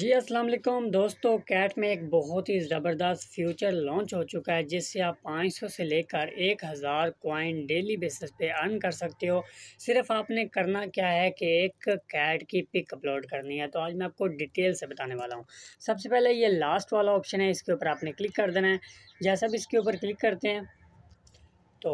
जी अस्सलाम वालेकुम दोस्तों कैट में एक बहुत ही ज़बरदस्त फ्यूचर लॉन्च हो चुका है जिससे आप 500 से लेकर 1000 कॉइन डेली बेसिस पे अर्न कर सकते हो सिर्फ आपने करना क्या है कि एक कैट की पिक अपलोड करनी है तो आज मैं आपको डिटेल से बताने वाला हूँ सबसे पहले ये लास्ट वाला ऑप्शन है इसके ऊपर आपने क्लिक कर देना है जैसा भी इसके ऊपर क्लिक करते हैं तो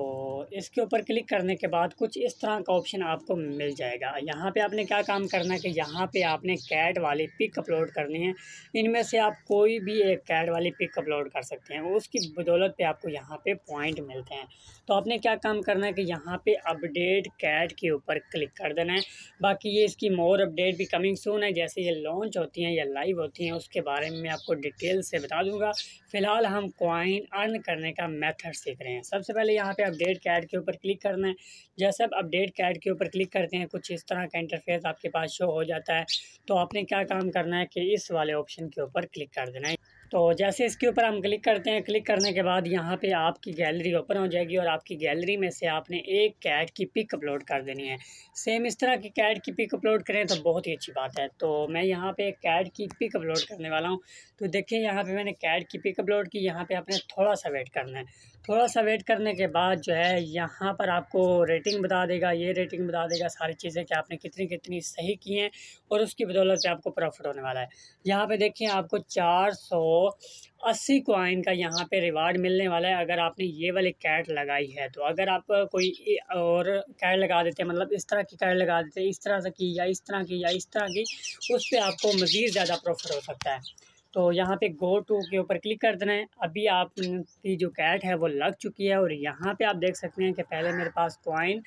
इसके ऊपर क्लिक करने के बाद कुछ इस तरह का ऑप्शन आपको मिल जाएगा यहाँ पे आपने क्या काम करना है कि यहाँ पे आपने कैट वाली पिक अपलोड करनी है इनमें से आप कोई भी एक कैट वाली पिक अपलोड कर सकते हैं उसकी बदौलत पे आपको यहाँ पे पॉइंट मिलते हैं तो आपने क्या काम करना है कि यहाँ पे अपडेट कैट के ऊपर क्लिक कर देना है बाकी ये इसकी मोर अपडेट भी कमिंग सून है जैसे ये लॉन्च होती हैं या लाइव होती हैं उसके बारे में मैं आपको डिटेल से बता दूँगा फ़िलहाल हम कॉइन अर्न करने का मैथड सीख रहे हैं सबसे पहले यहाँ पे अपडेट कैड के ऊपर क्लिक करना है जैसे आप अपडेट कैड के ऊपर क्लिक करते हैं कुछ इस तरह का इंटरफेस आपके पास शो हो जाता है तो आपने क्या काम करना है कि इस वाले ऑप्शन के ऊपर क्लिक कर देना है तो जैसे इसके ऊपर हम क्लिक करते हैं क्लिक करने के बाद यहाँ पे आपकी गैलरी ओपन हो जाएगी और आपकी गैलरी में से आपने एक कैट की पिक अपलोड कर देनी है सेम इस तरह की कैट की पिक अपलोड करें तो बहुत ही अच्छी बात है तो मैं यहाँ पे कैट की पिक अपलोड करने वाला हूँ तो देखिए यहाँ पे मैंने कैट की पिक अपलोड की यहाँ पर आपने थोड़ा सा वेट करना है थोड़ा सा वेट करने के बाद बाद जो है यहाँ पर आपको रेटिंग बता देगा ये रेटिंग बता देगा सारी चीज़ें कि आपने कितनी कितनी सही की हैं और उसकी बदौलत से आपको प्रॉफिट होने वाला है यहाँ पे देखिए आपको चार सौ अस्सी कॉइन का यहाँ पे रिवार्ड मिलने वाला है अगर आपने ये वाली कैट लगाई है तो अगर आप कोई और कैट लगा देते हैं मतलब इस तरह की कैट लगा देते हैं इस तरह से की या इस तरह की या इस तरह की उस पर आपको मज़ीद ज़्यादा प्रॉफिट हो सकता है तो यहाँ पे गो टू के ऊपर क्लिक कर देना है अभी आपकी जो कैट है वो लग चुकी है और यहाँ पे आप देख सकते हैं कि पहले मेरे पास कॉइन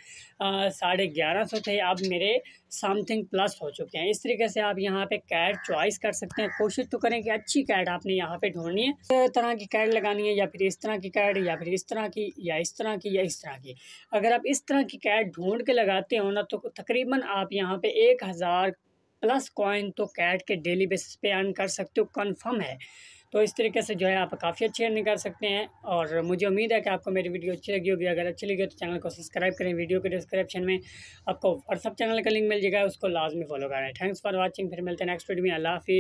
साढ़े ग्यारह सौ थे अब मेरे समथिंग प्लस हो चुके हैं इस तरीके से आप यहाँ पे कैट चॉइस कर सकते हैं कोशिश तो करें कि अच्छी कैट आपने यहाँ पे ढूंढनी है इस तरह की कैट लगानी है या फिर इस तरह की कैट या फिर इस तरह की या इस तरह की या इस तरह की अगर आप इस तरह की कैट ढूंढ के लगाते हो ना तो तकरीबन आप यहाँ पे एक हज़ार प्लस कॉइन तो कैट के डेली बेसिस पे अर्न कर सकते हो कन्फर्म है तो इस तरीके से जो है आप काफ़ी अच्छी अर्निंग कर सकते हैं और मुझे उम्मीद है कि आपको मेरी वीडियो अच्छी लगी होगी अगर अच्छी लगी हो तो चैनल को सब्सक्राइब करें वीडियो के डिस्क्रिप्शन में आपको व्हाट्सअप चैनल का लिंक मिल जाएगा उसको लाजमी फॉलो करें थैंक्स फॉर वॉचिंग फिर मिलते हैं नेक्स्ट वीडियो में अला हाफिज़